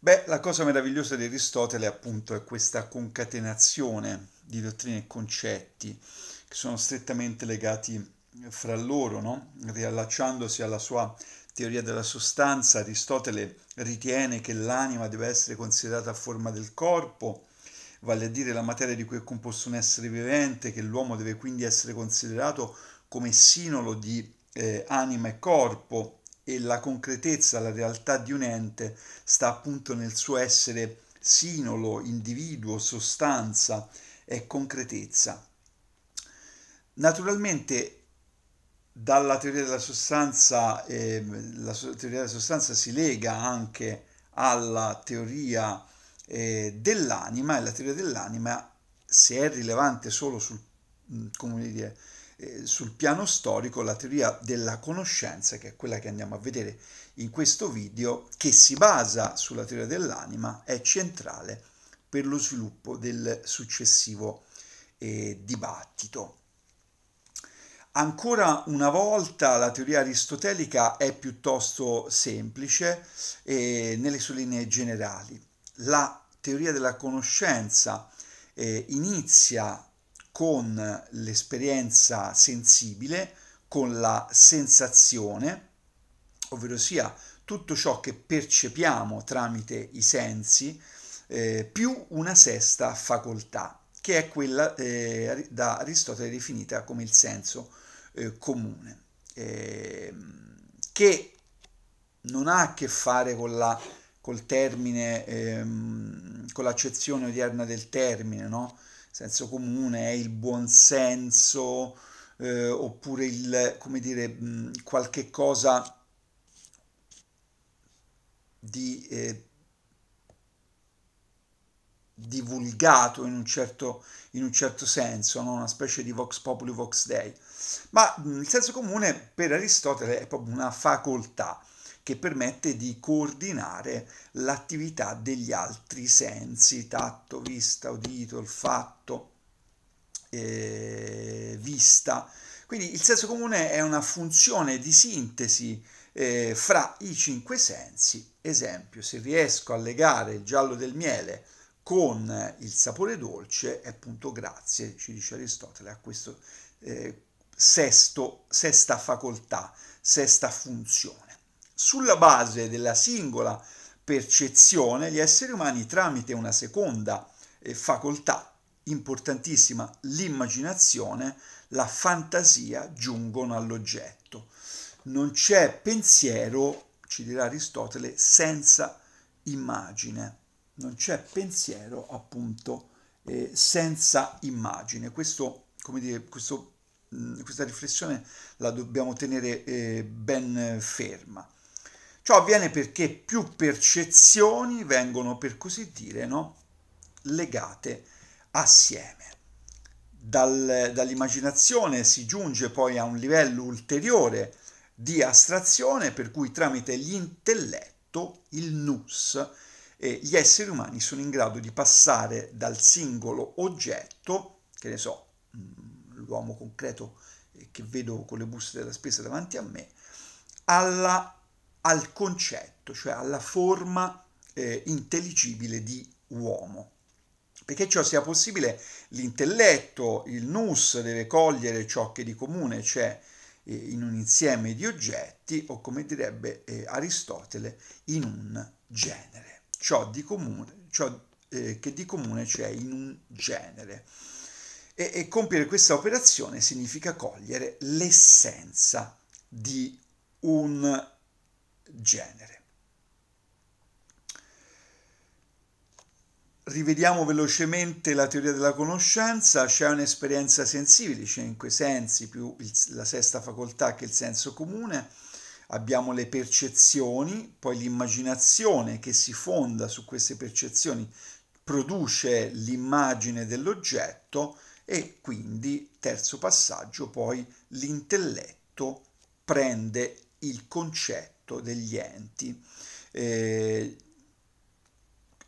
Beh, la cosa meravigliosa di Aristotele appunto è questa concatenazione di dottrine e concetti che sono strettamente legati eh, fra loro, no? riallacciandosi alla sua teoria della sostanza, Aristotele ritiene che l'anima deve essere considerata a forma del corpo, vale a dire la materia di cui è composto un essere vivente, che l'uomo deve quindi essere considerato come sinolo di eh, anima e corpo, e la concretezza, la realtà di un ente sta appunto nel suo essere sinolo, individuo, sostanza e concretezza. Naturalmente dalla teoria della sostanza, eh, la teoria della sostanza si lega anche alla teoria eh, dell'anima e la teoria dell'anima, se è rilevante solo sul, come dire, eh, sul piano storico la teoria della conoscenza, che è quella che andiamo a vedere in questo video, che si basa sulla teoria dell'anima, è centrale per lo sviluppo del successivo eh, dibattito. Ancora una volta la teoria aristotelica è piuttosto semplice eh, nelle sue linee generali. La teoria della conoscenza eh, inizia con l'esperienza sensibile, con la sensazione, ovvero sia tutto ciò che percepiamo tramite i sensi, eh, più una sesta facoltà, che è quella eh, da Aristotele definita come il senso eh, comune, ehm, che non ha a che fare con la, col termine, ehm, con l'accezione odierna del termine, no? senso comune, il buonsenso, eh, oppure il, come dire, mh, qualche cosa di, eh, divulgato in un certo, in un certo senso, no? una specie di vox populi vox dei. Ma mh, il senso comune per Aristotele è proprio una facoltà, che permette di coordinare l'attività degli altri sensi, tatto, vista, udito, olfatto, eh, vista. Quindi il senso comune è una funzione di sintesi eh, fra i cinque sensi. Esempio, se riesco a legare il giallo del miele con il sapore dolce, è appunto grazie, ci dice Aristotele, a questo eh, sesto, sesta facoltà, sesta funzione. Sulla base della singola percezione, gli esseri umani tramite una seconda eh, facoltà importantissima, l'immaginazione, la fantasia, giungono all'oggetto. Non c'è pensiero, ci dirà Aristotele, senza immagine. Non c'è pensiero, appunto, eh, senza immagine. Questo, come dire, questo, mh, mm, questa riflessione la dobbiamo tenere eh, ben ferma. Ciò avviene perché più percezioni vengono, per così dire, no? legate assieme. Dal, dall'immaginazione si giunge poi a un livello ulteriore di astrazione per cui tramite l'intelletto, il nus, eh, gli esseri umani sono in grado di passare dal singolo oggetto, che ne so, mm, l'uomo concreto eh, che vedo con le buste della spesa davanti a me, alla al concetto, cioè alla forma eh, intelligibile di uomo. Perché ciò sia possibile, l'intelletto, il nus, deve cogliere ciò che di comune c'è eh, in un insieme di oggetti o, come direbbe eh, Aristotele, in un genere. Ciò, di comune, ciò eh, che di comune c'è in un genere. E, e compiere questa operazione significa cogliere l'essenza di un genere. Rivediamo velocemente la teoria della conoscenza, c'è un'esperienza sensibile, cinque sensi più il, la sesta facoltà che il senso comune, abbiamo le percezioni, poi l'immaginazione che si fonda su queste percezioni produce l'immagine dell'oggetto e quindi, terzo passaggio, poi l'intelletto prende il concetto intelletto degli enti. Eh,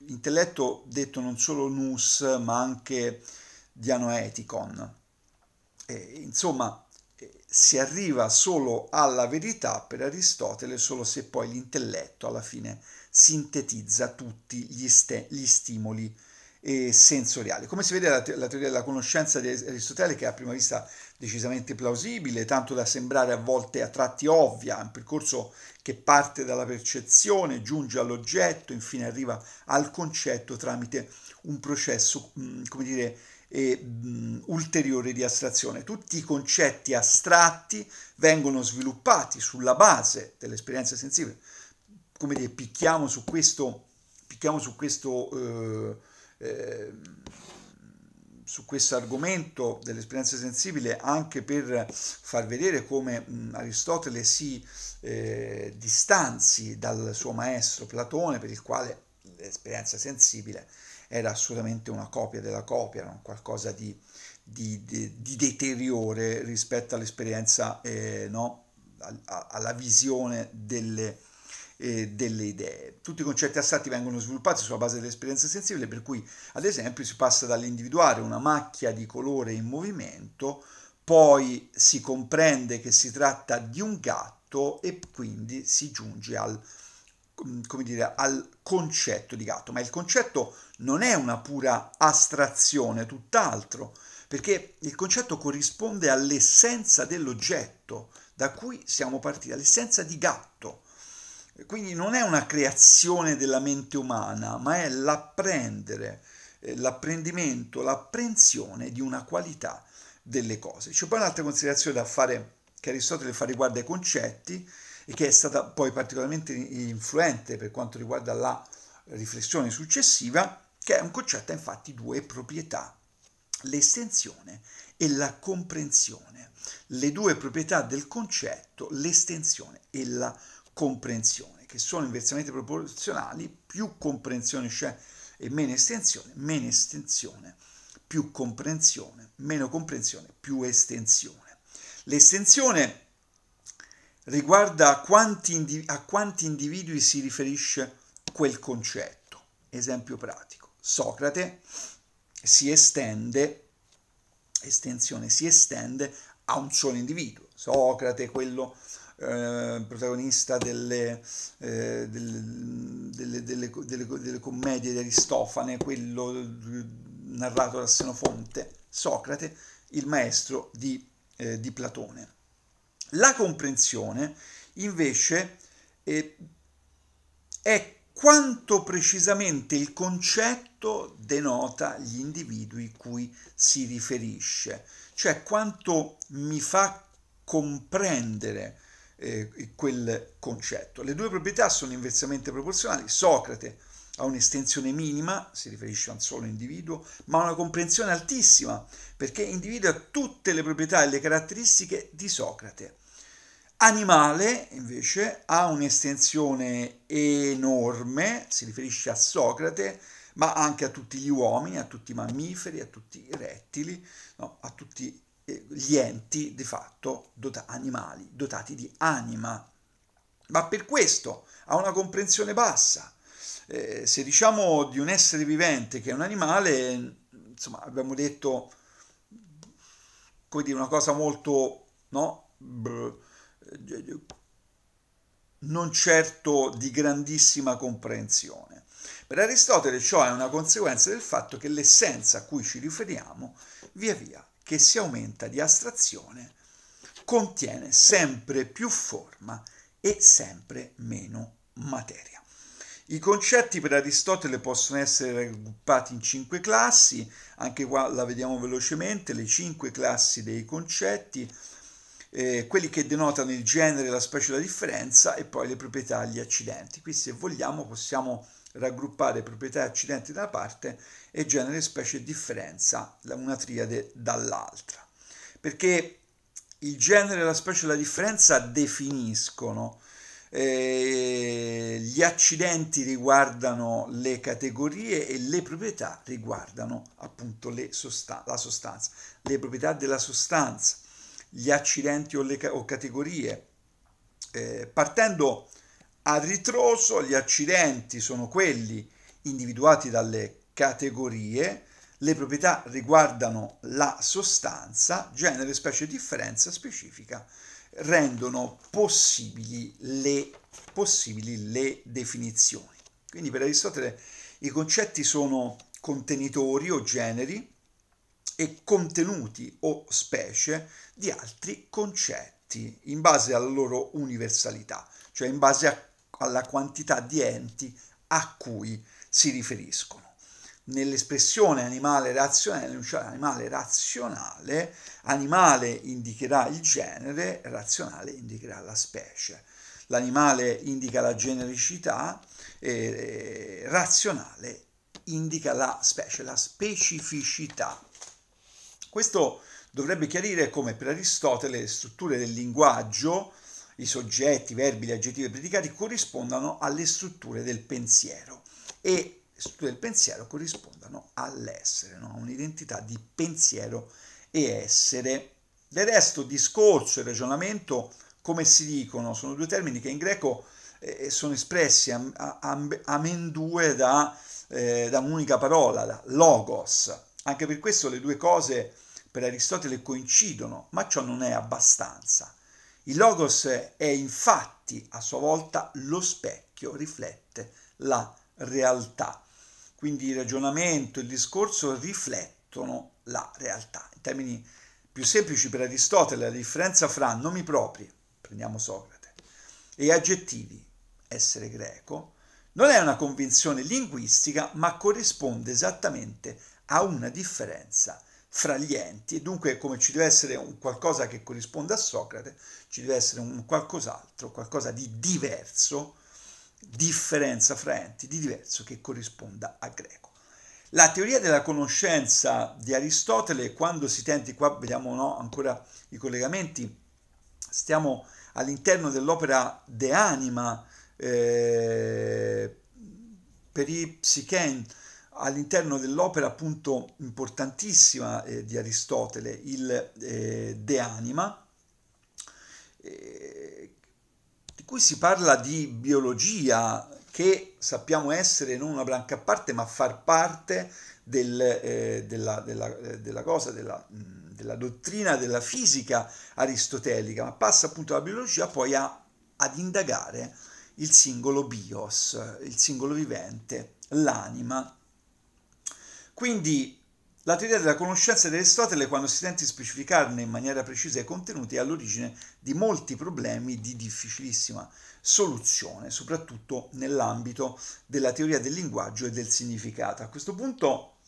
intelletto detto non solo nous, ma anche dianoeticon. Eh, insomma, si arriva solo alla verità per Aristotele solo se poi l'intelletto alla fine sintetizza tutti gli, st- gli stimoli eh, sensoriali. Come si vede la, te- la, teoria della conoscenza di Aristotele, che a prima vista decisamente plausibile, tanto da sembrare a volte a tratti ovvia, un percorso che parte dalla percezione, giunge all'oggetto, infine arriva al concetto tramite un processo, mm, come dire, e, mh, mm, ulteriore di astrazione. Tutti i concetti astratti vengono sviluppati sulla base dell'esperienza sensibile. Come dire, picchiamo su questo, picchiamo su questo eh, eh, su questo argomento dell'esperienza sensibile anche per far vedere come mh, Aristotele si eh, distanzi dal suo maestro Platone, per il quale l'esperienza sensibile era assolutamente una copia della copia, non qualcosa di, di, di, di deteriore rispetto all'esperienza, eh, no? alla visione delle eh, delle idee. Tutti i concetti astratti vengono sviluppati sulla base dell'esperienza sensibile, per cui ad esempio si passa dall'individuare una macchia di colore in movimento, poi si comprende che si tratta di un gatto e quindi si giunge al mm, come dire, al concetto di gatto, ma il concetto non è una pura astrazione, tutt'altro, perché il concetto corrisponde all'essenza dell'oggetto da cui siamo partiti, all'essenza di gatto. Quindi non è una creazione della mente umana, ma è l'apprendere, eh, l'apprendimento, l'apprensione di una qualità delle cose. C'è poi un'altra considerazione da fare che Aristotele fa riguardo ai concetti e che è stata poi particolarmente influente per quanto riguarda la riflessione successiva, che è un concetto ha infatti due proprietà, l'estensione e la comprensione. Le due proprietà del concetto, l'estensione e la comprensione comprensione, che sono inversamente proporzionali, più comprensione c'è e meno estensione, meno estensione, più comprensione, meno comprensione, più estensione. L'estensione riguarda a quanti, individui, a quanti individui si riferisce quel concetto. Esempio pratico. Socrate si estende, estensione si estende a un solo individuo. Socrate, quello eh, protagonista delle, eh, delle, delle, delle, commedie di Aristofane, quello narrato da Senofonte, Socrate, il maestro di, eh, di Platone. La comprensione, invece, è quanto precisamente il concetto denota gli individui cui si riferisce, cioè quanto mi fa comprendere eh, quel concetto. Le due proprietà sono inversamente proporzionali. Socrate ha un'estensione minima, si riferisce a un solo individuo, ma ha una comprensione altissima, perché individua tutte le proprietà e le caratteristiche di Socrate. Animale, invece, ha un'estensione enorme, si riferisce a Socrate, ma anche a tutti gli uomini, a tutti i mammiferi, a tutti i rettili, no, a tutti eh, gli enti di fatto dota- animali, dotati di anima. Ma per questo ha una comprensione bassa. Eh, se diciamo di un essere vivente che è un animale, insomma, abbiamo detto come dire, una cosa molto no? non certo di grandissima comprensione. Per Aristotele ciò è una conseguenza del fatto che l'essenza a cui ci riferiamo via via che si aumenta di astrazione contiene sempre più forma e sempre meno materia. I concetti per Aristotele possono essere raggruppati in cinque classi, anche qua la vediamo velocemente, le cinque classi dei concetti, eh, quelli che denotano il genere, la specie, la differenza e poi le proprietà, gli accidenti. Qui se vogliamo possiamo raggruppare proprietà e accidenti da una parte e genere specie e differenza, una triade dall'altra. Perché il genere, la specie e la differenza definiscono, eh, gli accidenti riguardano le categorie e le proprietà riguardano appunto sostan- la sostanza, le proprietà della sostanza, gli accidenti o, le ca- o categorie. Eh, partendo a ritroso gli accidenti sono quelli individuati dalle categorie, le proprietà riguardano la sostanza, genere, specie differenza specifica, rendono possibili le, possibili le definizioni. Quindi per Aristotele i concetti sono contenitori o generi e contenuti o specie di altri concetti in base alla loro universalità, cioè in base a alla quantità di enti a cui si riferiscono. Nell'espressione animale razionale, cioè animale razionale, animale indicherà il genere, razionale indicherà la specie. L'animale indica la genericità, e eh, eh, razionale indica la specie, la specificità. Questo dovrebbe chiarire come per Aristotele le strutture del linguaggio i soggetti, i verbi, gli aggettivi e i predicati corrispondano alle strutture del pensiero e le strutture del pensiero corrispondono all'essere, no? un'identità di pensiero e essere. Del resto discorso e ragionamento, come si dicono, sono due termini che in greco eh, sono espressi am, am, amendue da, eh, da un'unica parola, da logos. Anche per questo le due cose per Aristotele coincidono, ma ciò non è abbastanza. Il logos è infatti a sua volta lo specchio, riflette la realtà. Quindi il ragionamento e il discorso riflettono la realtà. In termini più semplici per Aristotele, la differenza fra nomi propri, prendiamo Socrate, e aggettivi, essere greco, non è una convinzione linguistica, ma corrisponde esattamente a una differenza fra gli enti e dunque come ci deve essere un qualcosa che corrisponde a Socrate, ci deve essere un qualcos'altro, qualcosa di diverso, differenza fra enti, di diverso che corrisponda a greco. La teoria della conoscenza di Aristotele, quando si tenti, qua vediamo no, ancora i collegamenti, stiamo all'interno dell'opera De Anima, eh, Peripsichen, all'interno dell'opera appunto importantissima eh, di Aristotele, il eh, De Anima, eh, di cui si parla di biologia che sappiamo essere non una branca a parte ma far parte del, eh, della, della, eh, della, cosa, della, della, dottrina della fisica aristotelica, ma passa appunto dalla biologia poi a, ad indagare il singolo bios, il singolo vivente, l'anima quindi la teoria della conoscenza di Aristotele, quando si tenta di specificarne in maniera precisa i contenuti, è all'origine di molti problemi di difficilissima soluzione, soprattutto nell'ambito della teoria del linguaggio e del significato. A questo punto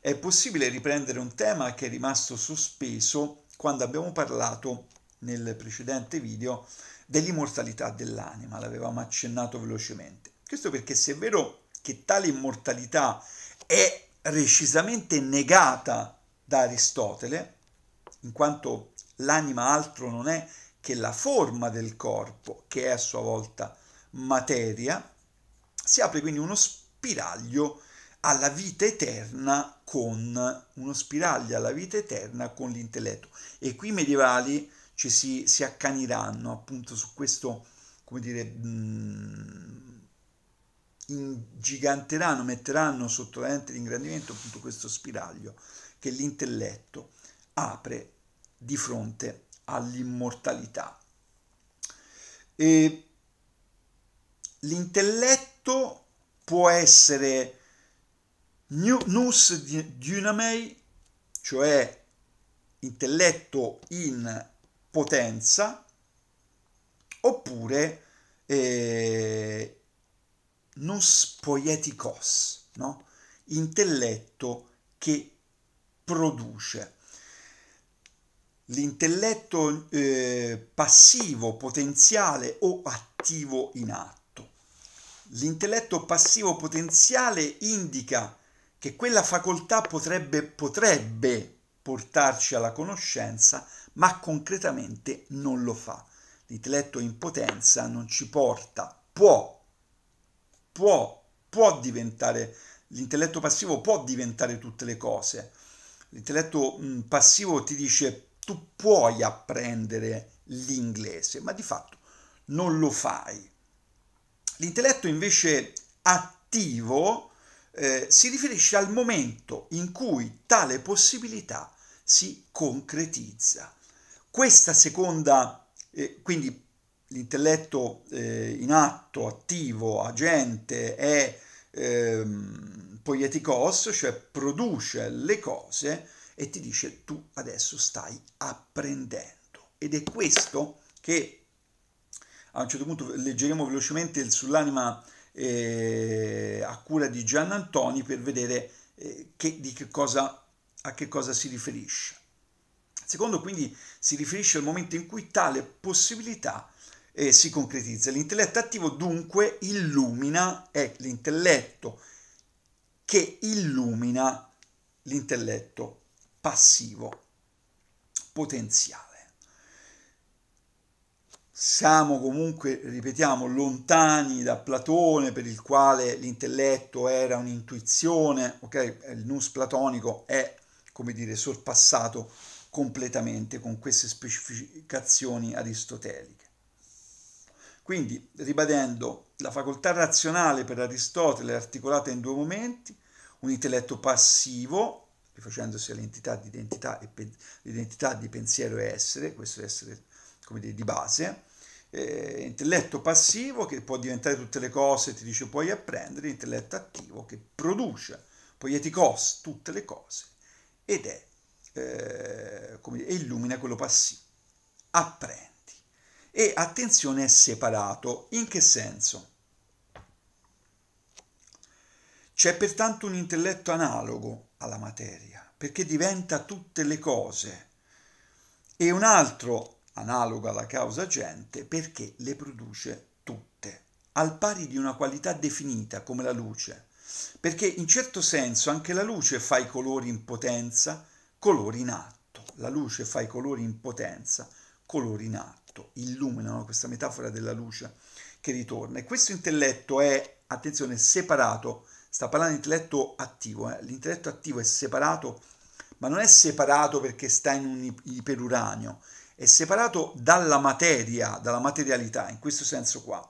è possibile riprendere un tema che è rimasto sospeso quando abbiamo parlato nel precedente video dell'immortalità dell'anima, l'avevamo accennato velocemente. Questo perché se è vero che tale immortalità è recisamente negata da Aristotele, in quanto l'anima altro non è che la forma del corpo, che è a sua volta materia, si apre quindi uno spiraglio alla vita eterna con uno spiraglio alla vita eterna con l'intelletto. E qui i medievali ci si, si accaniranno appunto su questo, come dire, mh, mm, ingiganteranno, metteranno sotto la lente di ingrandimento appunto questo spiraglio che l'intelletto apre di fronte all'immortalità. E l'intelletto può essere nus dynamei, cioè intelletto in potenza, oppure eh, nos poieticos, no? intelletto che produce. L'intelletto eh, passivo, potenziale o attivo in atto. L'intelletto passivo potenziale indica che quella facoltà potrebbe, potrebbe portarci alla conoscenza, ma concretamente non lo fa. L'intelletto in potenza non ci porta, può può, può diventare, l'intelletto passivo può diventare tutte le cose. L'intelletto mm, passivo ti dice tu puoi apprendere l'inglese, ma di fatto non lo fai. L'intelletto invece attivo eh, si riferisce al momento in cui tale possibilità si concretizza. Questa seconda, eh, quindi l'intelletto eh, in atto, attivo, agente è ehm, poieticos, cioè produce le cose e ti dice tu adesso stai apprendendo. Ed è questo che a un certo punto leggeremo velocemente sull'anima eh, a cura di Giannantoni per vedere eh, che, di che cosa, a che cosa si riferisce. Secondo quindi si riferisce al momento in cui tale possibilità eh, si concretizza. L'intelletto attivo dunque illumina, è l'intelletto che illumina l'intelletto passivo potenziale. Siamo comunque, ripetiamo, lontani da Platone per il quale l'intelletto era un'intuizione, ok? Il nus platonico è, come dire, sorpassato completamente con queste specificazioni aristoteliche. Quindi, ribadendo, la facoltà razionale per Aristotele è articolata in due momenti, un intelletto passivo, rifacendosi all'identità di identità e l'identità di pensiero e essere, questo essere come dire, di base, eh, intelletto passivo che può diventare tutte le cose, ti dice puoi apprendere, intelletto attivo che produce, poieticos, tutte le cose, ed è, eh, come dire, illumina quello passivo, apprende e attenzione è separato. In che senso? C'è pertanto un intelletto analogo alla materia, perché diventa tutte le cose, e un altro analogo alla causa agente perché le produce tutte, al pari di una qualità definita come la luce, perché in certo senso anche la luce fa i colori in potenza, colori in atto, la luce fa i colori in potenza, colori in atto illuminano questa metafora della luce che ritorna. E questo intelletto è, attenzione, separato, sta parlando di intelletto attivo, eh? l'intelletto attivo è separato, ma non è separato perché sta in un iperuranio, è separato dalla materia, dalla materialità, in questo senso qua.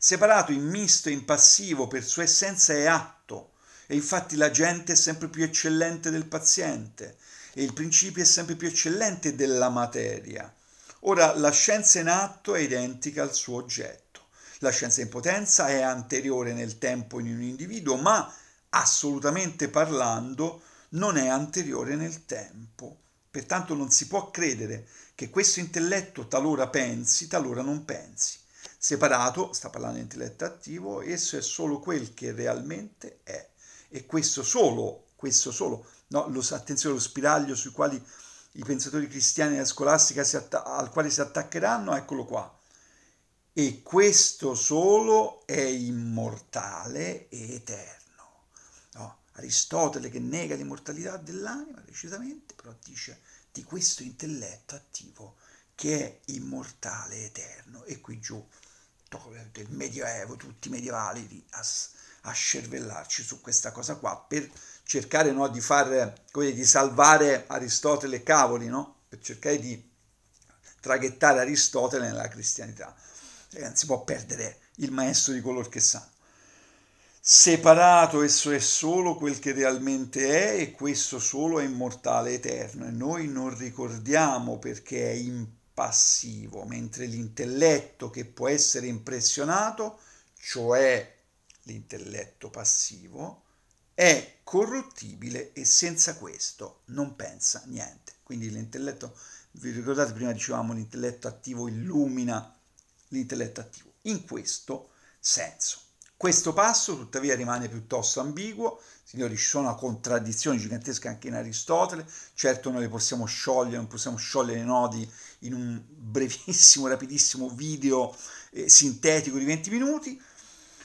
Separato in misto e in passivo, per sua essenza è atto, e infatti la gente è sempre più eccellente del paziente, e il principio è sempre più eccellente della materia Ora, la scienza in atto è identica al suo oggetto. La scienza in potenza è anteriore nel tempo in un individuo, ma assolutamente parlando non è anteriore nel tempo. Pertanto non si può credere che questo intelletto talora pensi, talora non pensi. Separato, sta parlando di intelletto attivo, esso è solo quel che realmente è. E questo solo, questo solo, no, lo, attenzione allo spiraglio sui quali i pensatori cristiani della scolastica al quale si attaccheranno, eccolo qua. E questo solo è immortale e eterno. No? Aristotele che nega l'immortalità dell'anima, precisamente, però dice di questo intelletto attivo che è immortale e eterno. E qui giù tutto del medioevo, tutti i medievali lì a, a scervellarci su questa cosa qua per cercare no, di, far, come di salvare Aristotele e cavoli, no? per cercare di traghettare Aristotele nella cristianità. Eh, non si può perdere il maestro di color che sa. Separato esso è solo quel che realmente è e questo solo è immortale eterno e noi non ricordiamo perché è impossibile passivo, mentre l'intelletto che può essere impressionato, cioè l'intelletto passivo, è corruttibile e senza questo non pensa niente. Quindi l'intelletto, vi ricordate prima dicevamo l'intelletto attivo illumina l'intelletto attivo, in questo senso. Questo passo tuttavia rimane piuttosto ambiguo, signori ci sono contraddizioni gigantesche anche in Aristotele, certo noi possiamo sciogliere, non possiamo sciogliere i nodi in un brevissimo, rapidissimo video eh, sintetico di 20 minuti,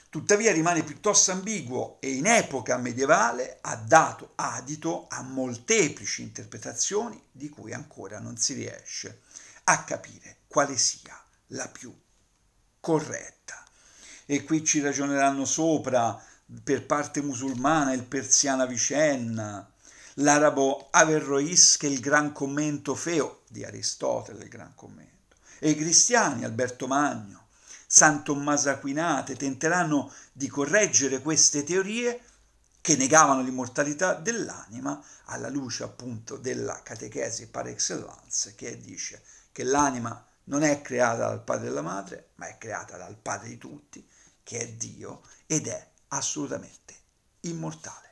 tuttavia rimane piuttosto ambiguo e in epoca medievale ha dato adito a molteplici interpretazioni di cui ancora non si riesce a capire quale sia la più corretta. E qui ci ragioneranno sopra per parte musulmana il Persiana Vicenna, l'arabo Averrois che è il gran commento feo di Aristotele, il gran commento, e i cristiani Alberto Magno, San Tommaso Aquinate tenteranno di correggere queste teorie che negavano l'immortalità dell'anima alla luce appunto della catechesi par excellence che dice che l'anima non è creata dal padre e dalla madre, ma è creata dal padre di tutti, che è Dio, ed è assolutamente immortale.